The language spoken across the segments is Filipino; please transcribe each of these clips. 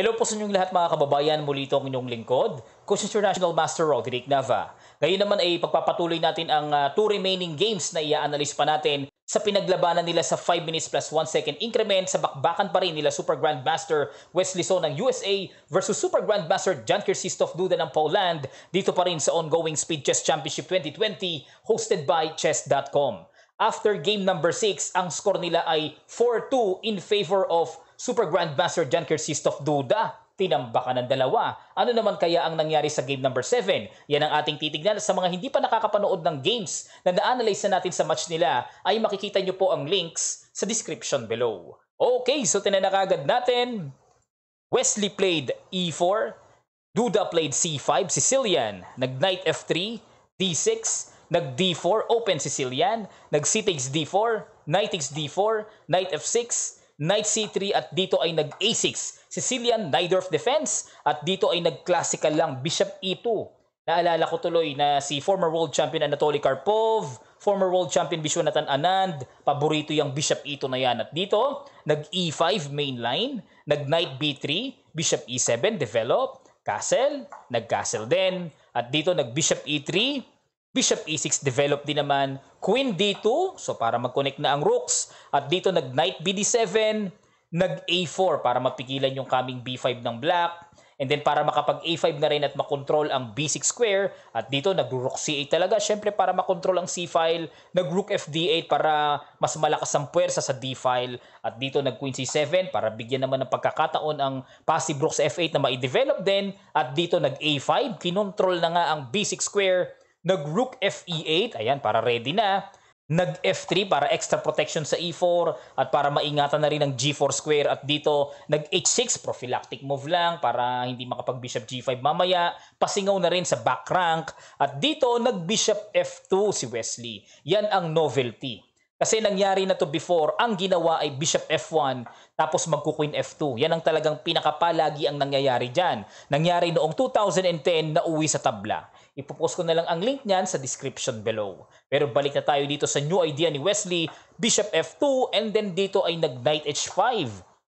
Hello po sa inyong lahat mga kababayan, muli itong inyong lingkod, Coach International Master Roderick Nava. Ngayon naman ay pagpapatuloy natin ang ah, two remaining games na i-analyze pa natin sa pinaglabanan nila sa 5 minutes plus 1 second increment sa bakbakan pa rin nila Super Grandmaster Wesley So ng USA versus Super Grandmaster John Kirsistov Duda ng Poland dito pa rin sa ongoing Speed Chess Championship 2020 hosted by Chess.com. After game number 6, ang score nila ay 4-2 in favor of Super Grandmaster Jan Kirsistof Duda tinambakan ng dalawa. Ano naman kaya ang nangyari sa game number 7? Yan ang ating titignan sa mga hindi pa nakakapanood ng games na na-analyze na natin sa match nila ay makikita nyo po ang links sa description below. Okay, so tinanakagad natin. Wesley played E4, Duda played C5, Sicilian, nag Knight F3, D6, nag D4, open Sicilian, nag C takes D4, Knight takes D4, Knight F6, knight c3 at dito ay nag a6. Sicilian Nidorf defense at dito ay nag-classical lang bishop e2. Naalala ko tuloy na si former world champion Anatoly Karpov, former world champion Vishwanathan Anand, paborito yung bishop e2 na yan. At dito, nag e5 main line, nag knight b3, bishop e7 develop, castle, nag castle din. At dito nag bishop e3, Bishop E6 develop din naman Queen D2, so para mag-connect na ang rooks. At dito nag Knight BD7, nag A4 para mapigilan yung coming B5 ng black. And then para makapag A5 na rin at makontrol ang B6 square. At dito nag Rook C8 talaga, syempre para makontrol ang C file. Nag Rook FD8 para mas malakas ang puwersa sa D file. At dito nag Queen C7 para bigyan naman ng pagkakataon ang passive Rook sa F8 na ma-develop din. At dito nag A5, kinontrol na nga ang B6 square Nag-rook fe8, ayan, para ready na. Nag f3 para extra protection sa e4 at para maingatan na rin ang g4 square at dito nag h6 prophylactic move lang para hindi makapag bishop g5 mamaya pasingaw na rin sa back rank at dito nag bishop f2 si Wesley yan ang novelty kasi nangyari na to before, ang ginawa ay bishop f1 tapos magku-queen f2. Yan ang talagang pinakapalagi ang nangyayari diyan Nangyari noong 2010 na uwi sa tabla. Ipopost ko na lang ang link niyan sa description below. Pero balik na tayo dito sa new idea ni Wesley, Bishop F2, and then dito ay nag-Knight H5.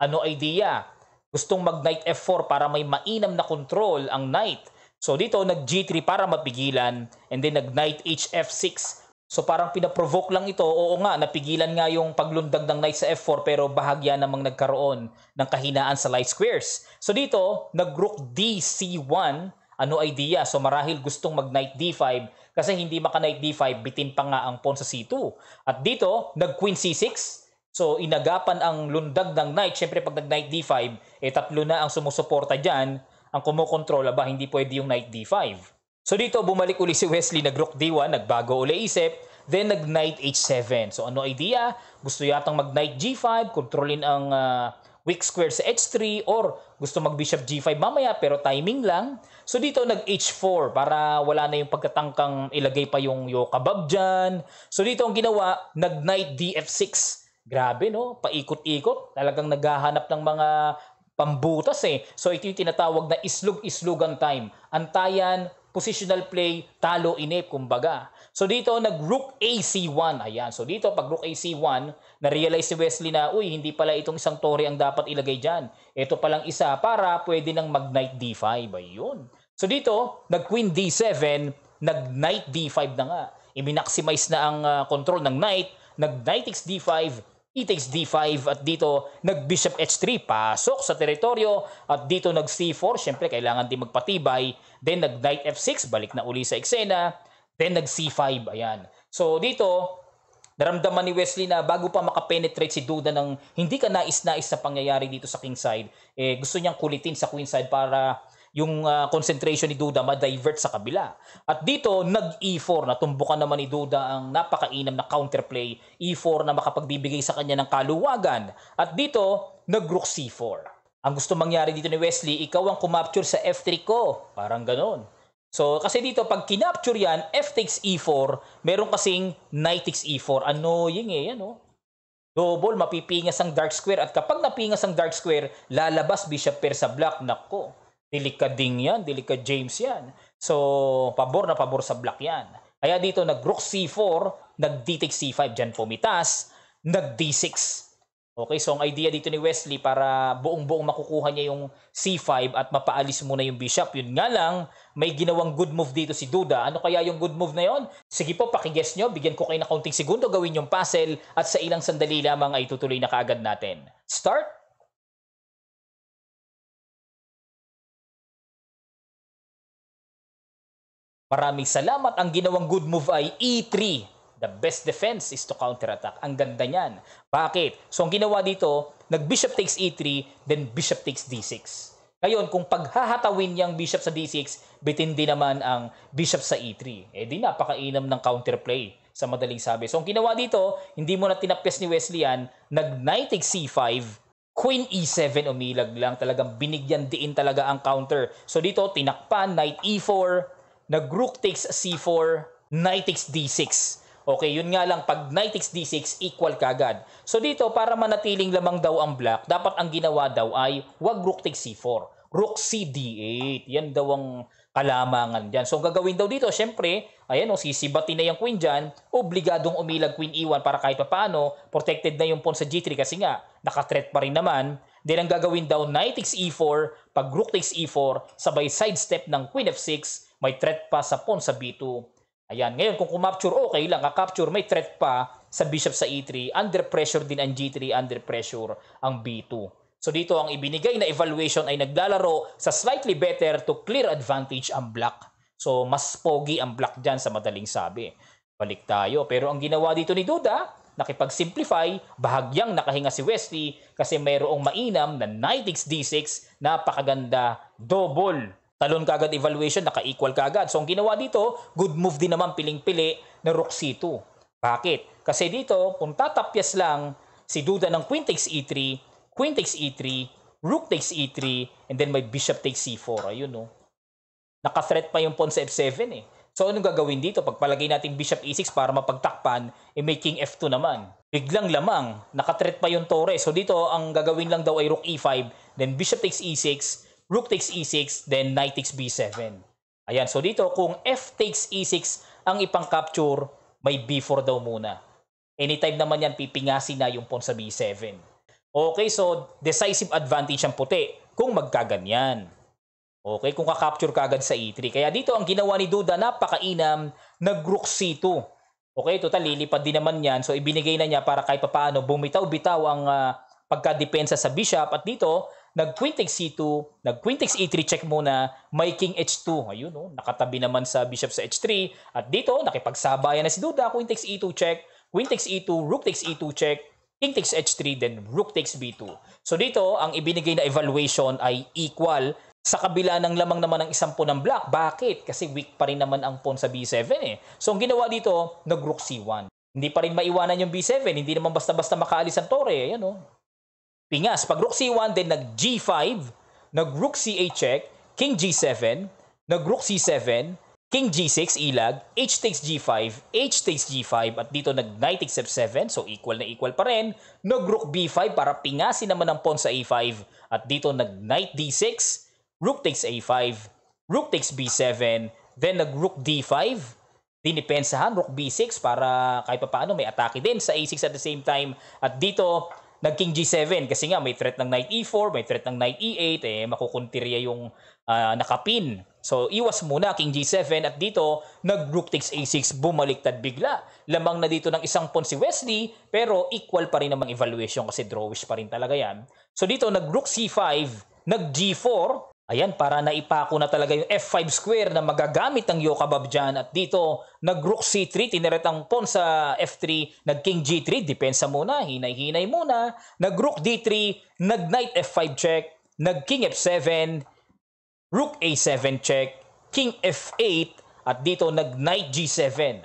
Ano idea? Gustong mag-Knight F4 para may mainam na control ang Knight. So dito nag-G3 para mapigilan, and then nag-Knight HF6 So parang pinaprovoke lang ito. Oo nga, napigilan nga yung paglundag ng knight sa f4 pero bahagya namang nagkaroon ng kahinaan sa light squares. So dito, nag-rook d c1 ano idea. So marahil gustong mag knight d5 kasi hindi maka knight d5, bitin pa nga ang pawn sa c2. At dito, nag queen c6. So inagapan ang lundag ng knight. Siyempre pag nag knight d5, eh tatlo na ang sumusuporta diyan. Ang kumokontrola ba hindi pwede yung knight d5. So dito bumalik uli si Wesley nag rook d1, nagbago uli isip. Then nag knight h7. So ano idea? Gusto yatang mag knight g5, kontrolin ang uh, weak square sa h3 or gusto mag bishop g5 mamaya pero timing lang. So dito nag-H4 para wala na yung pagkatangkang ilagay pa yung kabab dyan. So dito ang ginawa, nag-knight df6. Grabe no, paikot-ikot. Talagang naghahanap ng mga pambutas eh. So ito yung tinatawag na islog-islogan time. Antayan, positional play, talo inip, kumbaga. So dito, nag-rook AC1. Ayan. So dito, pag rook AC1, na-realize si Wesley na, uy, hindi pala itong isang tore ang dapat ilagay diyan. Ito pa lang isa para pwede nang mag-knight D5. Ayun. So dito, nag-queen d7, nag-knight d5 na nga. I-maximize na ang uh, control ng knight, nag-knight takes d5, e takes d5 at dito nag-bishop h3 pasok sa teritoryo at dito nag c4 syempre kailangan din magpatibay then nag knight f6 balik na uli sa eksena then nag c5 ayan so dito Naramdaman ni Wesley na bago pa makapenetrate si Duda ng hindi ka nais-nais sa pangyayari dito sa kingside, eh, gusto niyang kulitin sa queenside para yung uh, concentration ni Duda ma-divert sa kabila. At dito, nag-E4 natumbukan naman ni Duda ang napakainam na counterplay. E4 na makapagbibigay sa kanya ng kaluwagan. At dito, nag-Rook C4. Ang gusto mangyari dito ni Wesley, ikaw ang kumapture sa F3 ko. Parang ganon. So, kasi dito, pag kinapture yan, F takes E4, meron kasing Knight takes E4. Ano, ying eh, ano? Double, mapipingas ang dark square. At kapag napingas ang dark square, lalabas Bishop Pair sa black. Nako. Dilika Ding yan, dilika James yan. So, pabor na pabor sa black yan. Kaya dito nag-rook c4, nag-d6 c5, dyan pumitas, nag-d6. Okay, so ang idea dito ni Wesley para buong-buong makukuha niya yung c5 at mapaalis muna yung bishop. Yun nga lang, may ginawang good move dito si Duda. Ano kaya yung good move na yon? Sige po, pakiguess nyo. Bigyan ko kayo na kaunting segundo gawin yung puzzle at sa ilang sandali lamang ay tutuloy na kaagad natin. Start! Maraming salamat. Ang ginawang good move ay E3. The best defense is to counterattack. Ang ganda niyan. Bakit? So ang ginawa dito, nag-bishop takes E3, then bishop takes D6. Ngayon, kung paghahatawin niyang bishop sa D6, bitindi naman ang bishop sa E3. Eh di napakainam ng counterplay sa madaling sabi. So ang ginawa dito, hindi mo na tinapyas ni Wesley yan, nag-knight takes C5, Queen E7 umilag lang. Talagang binigyan diin talaga ang counter. So dito, tinakpan, knight E4, na Grook takes C4, Knight takes D6. Okay, yun nga lang, pag knight takes d6, equal kagad. So dito, para manatiling lamang daw ang black, dapat ang ginawa daw ay wag rook takes c4. Rook c d8. Yan daw ang kalamangan dyan. So gagawin daw dito, syempre, ayan oh, sisibati na yung queen dyan, obligadong umilag queen e1 para kahit paano, protected na yung pawn sa g3 kasi nga, nakatret pa rin naman. Then ang gagawin daw, knight takes e4, pag rook takes e4, sabay sidestep ng queen f6, may threat pa sa pawn sa B2. Ayan, ngayon kung kumapture okay lang, kakapture may threat pa sa bishop sa E3, under pressure din ang G3, under pressure ang B2. So dito ang ibinigay na evaluation ay naglalaro sa slightly better to clear advantage ang black. So mas pogi ang black dyan sa madaling sabi. Balik tayo. Pero ang ginawa dito ni Duda, nakipag-simplify, bahagyang nakahinga si Wesley kasi mayroong mainam na knight x d6, napakaganda, double Talon kagad evaluation, naka-equal kagad. So ang ginawa dito, good move din naman piling-pili na Rook C2. Bakit? Kasi dito, kung tatapyas lang si Duda ng Queen takes E3, Queen takes E3, Rook takes E3, and then may Bishop takes C4. Ayun no. Naka-threat pa yung pawn sa F7 eh. So anong gagawin dito? Pagpalagay natin Bishop E6 para mapagtakpan, eh may King F2 naman. Biglang lamang, naka-threat pa yung Torres. So dito, ang gagawin lang daw ay Rook E5, then Bishop takes E6, rook takes e6, then knight takes b7. Ayan, so dito kung f takes e6 ang ipang-capture, may b4 daw muna. Anytime naman yan, pipingasin na yung pawn sa b7. Okay, so decisive advantage ang puti kung magkaganyan. Okay, kung kakapture ka agad sa E3. Kaya dito ang ginawa ni Duda, napakainam, nag-rook C2. Okay, total lilipad din naman yan. So ibinigay na niya para kahit papaano bumitaw-bitaw ang uh, pagka-depensa sa bishop. At dito, nag-quintex C2, nag-quintex E3 check muna, may king H2. Ayun, no? Oh, nakatabi naman sa bishop sa H3. At dito, nakipagsabayan na si Duda, quintex E2 check, queen takes E2, rook e takes E2 check, king takes H3, then rook takes B2. So dito, ang ibinigay na evaluation ay equal sa kabila ng lamang naman ng isang pawn ng black. Bakit? Kasi weak pa rin naman ang pawn sa B7 eh. So ang ginawa dito, nag-rook C1. Hindi pa rin maiwanan yung B7, hindi naman basta-basta makaalis ang tore. Eh. Ayan o, oh. Pingas. Pag rook c1, then nag g5, nag rook c8 check, king g7, nag rook c7, king g6, ilag, h takes g5, h takes g5, at dito nag knight takes f7, so equal na equal pa rin. Nag rook b5 para pingasin naman ang pawn sa a5, at dito nag knight d6, rook takes a5, rook takes b7, then nag rook d5, dinipensahan, rook b6 para kahit pa paano may atake din sa a6 at the same time. At dito, nag-king G7 kasi nga may threat ng knight E4, may threat ng knight E8, eh makukuntirya yung uh, nakapin. So iwas muna king G7 at dito nag-rook takes A6 bumaliktad bigla. Lamang na dito ng isang pawn si Wesley pero equal pa rin namang evaluation kasi drawish pa rin talaga yan. So dito nag-rook C5, nag G4 Ayan, para naipako na talaga yung F5 square na magagamit ng Yokabab dyan. At dito, nag-rook C3, tiniret pawn sa F3, nag-king G3, depensa muna, hinay-hinay muna. Nag-rook D3, nag-knight F5 check, nag-king F7, rook A7 check, king F8, at dito nag-knight g7.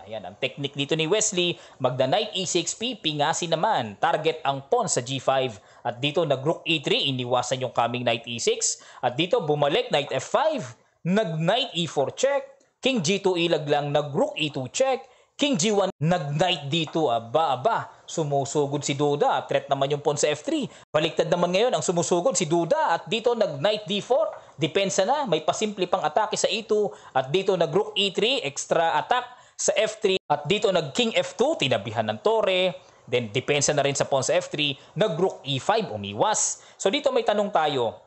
Ayan, ang technique dito ni Wesley, magda-knight e6, pipingasin naman. Target ang pawn sa g5 at dito nag rook e3, iniwasan yung coming knight e6. At dito bumalik knight f5, nag knight e4 check, king g2 ilag e lang, nag rook e2 check, king g1 nag knight dito, aba aba. Sumusugod si Duda threat naman yung pawn sa f3. Baliktad naman ngayon ang sumusugod si Duda at dito nag knight d4, depensa na, may pasimple pang atake sa e2 at dito nag rook e3, extra attack sa f3 at dito nag king f2, tinabihan ng tore Then depensa na rin sa pawn sa f3, nag-rook e5, umiwas. So dito may tanong tayo,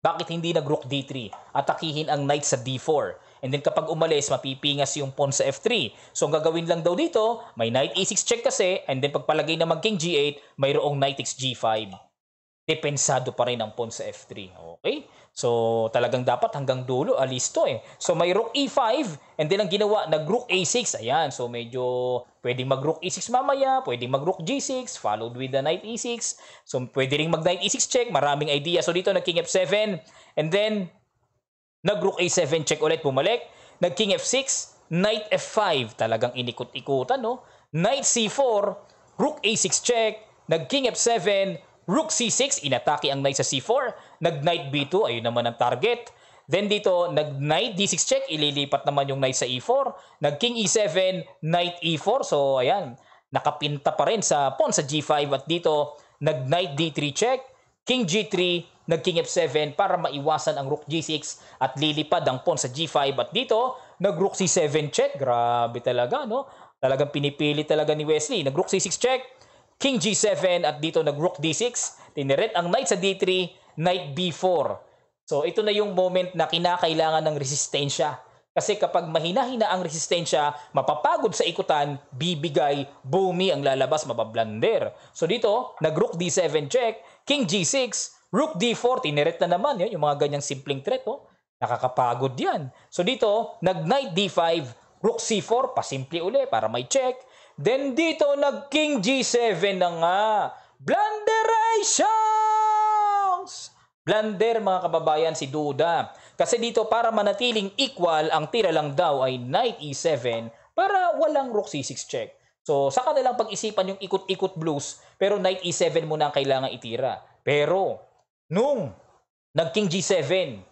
bakit hindi nag-rook d3? Atakihin ang knight sa d4. And then kapag umalis, mapipingas yung pawn sa f3. So ang gagawin lang daw dito, may knight e 6 check kasi, and then pagpalagay na mag-king g8, mayroong knight x g5 depensado pa rin ang pawn sa F3. Okay? So, talagang dapat hanggang dulo, alisto eh. So, may rook E5, and then ang ginawa, nag-rook A6. Ayan, so medyo pwedeng mag-rook E6 mamaya, pwedeng mag-rook G6, followed with the knight E6. So, pwede rin mag-knight E6 check, maraming idea. So, dito nag-king F7, and then, nag-rook A7 check ulit, bumalik. Nag-king F6, knight F5, talagang inikot-ikutan, no? Knight C4, rook A6 check, nag-king F7, Rook C6, inatake ang knight sa C4. Nag-knight B2, ayun naman ang target. Then dito, nag-knight D6 check, ililipat naman yung knight sa E4. Nag-king E7, knight E4. So, ayan, nakapinta pa rin sa pawn sa G5. At dito, nag-knight D3 check, king G3, nag-king F7 para maiwasan ang rook G6 at lilipad ang pawn sa G5. At dito, nag-rook C7 check. Grabe talaga, no? Talagang pinipili talaga ni Wesley. Nag-rook C6 check, King G7 at dito nag Rook D6. Tiniret ang knight sa D3, knight B4. So ito na yung moment na kinakailangan ng resistensya. Kasi kapag mahina-hina ang resistensya, mapapagod sa ikutan, bibigay, bumi ang lalabas, mapablander. So dito, nag Rook D7 check, King G6, Rook D4, tiniret na naman yun, yung mga ganyang simpleng threat. Oh. Nakakapagod yan. So dito, nag Knight D5, Rook C4, pasimple uli para may check. Then dito nag-King G7 na nga. Blunderations! Blunder mga kababayan si Duda. Kasi dito para manatiling equal, ang tira lang daw ay knight e7 para walang rook c6 check. So sa kanilang pag-isipan yung ikot-ikot blues pero knight e7 muna ang kailangan itira. Pero nung nag-king g7,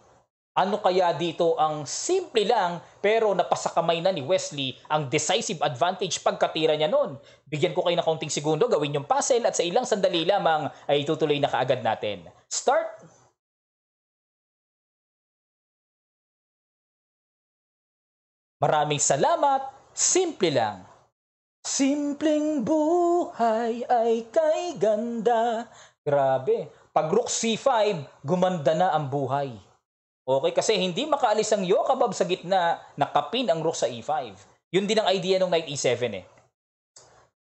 ano kaya dito ang simple lang pero napasakamay na ni Wesley ang decisive advantage pagkatira niya noon. Bigyan ko kayo ng kaunting segundo, gawin yung puzzle at sa ilang sandali lamang ay itutuloy na kaagad natin. Start! Maraming salamat, simple lang. Simpleng buhay ay kay ganda. Grabe, pag rook C5, gumanda na ang buhay. Okay, kasi hindi makaalis ang Yokabab sa gitna, nakapin ang rook sa e5. Yun din ang idea ng knight e7 eh.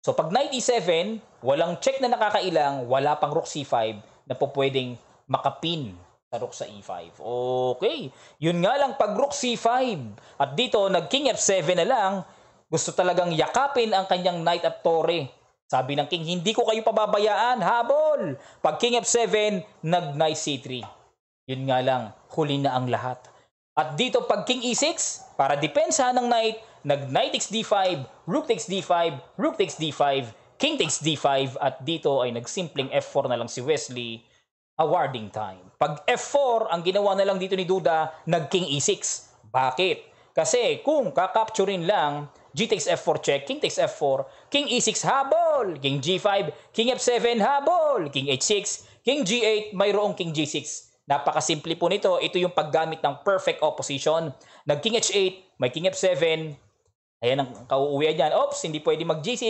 So pag knight e7, walang check na nakakailang, wala pang rook c5 na po pwedeng makapin sa rook sa e5. Okay, yun nga lang pag rook c5 at dito nag king f7 na lang, gusto talagang yakapin ang kanyang knight at torre. Sabi ng king, hindi ko kayo pababayaan, habol! Pag king f7, nag knight c3. Yun nga lang, huli na ang lahat. At dito pag king e6, para depensa ng knight, nag knight takes d5, rook takes d5, rook takes d5, king takes d5 at dito ay nagsimpleng f4 na lang si Wesley awarding time. Pag f4, ang ginawa na lang dito ni Duda, nag king e6. Bakit? Kasi kung kakapturin lang, g takes f4 check, king takes f4, king e6 habol, king g5, king f7 habol, king h6, king g8, mayroong king g6 Napakasimple po nito. Ito yung paggamit ng perfect opposition. Nag king h8, may king f7. Ayan ang kauuwian niyan. Oops, hindi pwede mag g6.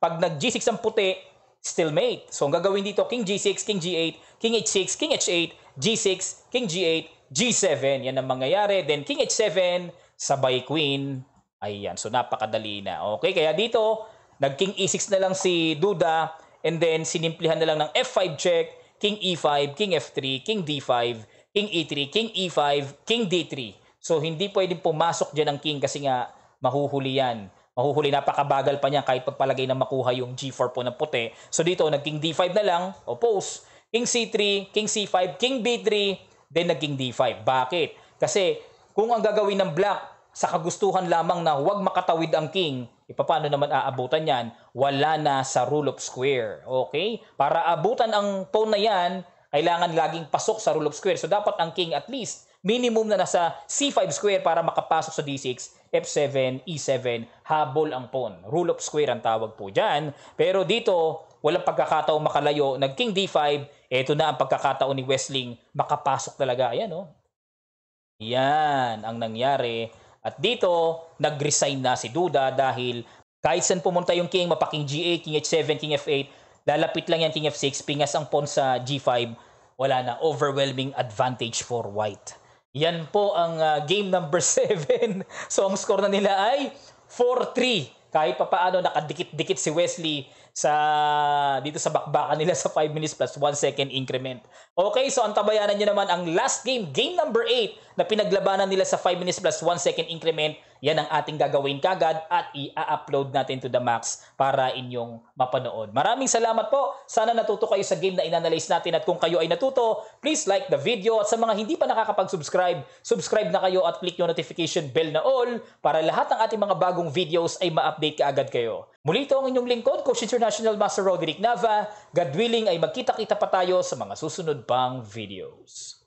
Pag nag g6 ang puti, stalemate. So ang gagawin dito, king g6, king g8, king h6, king h8, g6, king g8, g7. Yan ang mangyayari. Then king h7, sabay queen. Ayan, so napakadali na. Okay, kaya dito, nag king e6 na lang si Duda and then sinimplihan na lang ng f5 check king e5, king f3, king d5, king e3, king e5, king d3. So hindi pwedeng pumasok diyan ang king kasi nga mahuhuli yan. Mahuhuli, napakabagal pa niya kahit pagpalagay na makuha yung g4 po ng puti. So dito, nag d5 na lang, oppose. King c3, king c5, king b3, then naging d5. Bakit? Kasi kung ang gagawin ng black sa kagustuhan lamang na huwag makatawid ang king, Ipapaano naman aabutan yan? Wala na sa rule of square. Okay? Para abutan ang pawn na yan, kailangan laging pasok sa rule of square. So dapat ang king at least minimum na nasa C5 square para makapasok sa D6, F7, E7, habol ang pawn. Rule of square ang tawag po dyan. Pero dito, walang pagkakataong makalayo. Nag king D5, eto na ang pagkakataon ni Westling. Makapasok talaga. Ayan, no? Oh. Yan ang nangyari at dito, nag-resign na si Duda dahil kahit saan pumunta yung king, mapaking G8, king H7, king F8, lalapit lang yan king F6, pingas ang pawn sa G5, wala na, overwhelming advantage for white. Yan po ang uh, game number 7. so ang score na nila ay 4-3 kahit papaano nakadikit-dikit si Wesley sa dito sa bakbakan nila sa 5 minutes plus 1 second increment. Okay, so ang tabayanan niyo naman ang last game, game number 8 na pinaglabanan nila sa 5 minutes plus 1 second increment yan ang ating gagawin kagad at i-upload natin to the max para inyong mapanood. Maraming salamat po. Sana natuto kayo sa game na inanalyze natin at kung kayo ay natuto, please like the video at sa mga hindi pa nakakapag-subscribe, subscribe na kayo at click yung notification bell na all para lahat ng ating mga bagong videos ay ma-update kaagad kayo. Muli ito ang inyong lingkod, Coach International Master Roderick Nava. God willing ay magkita-kita pa tayo sa mga susunod pang videos.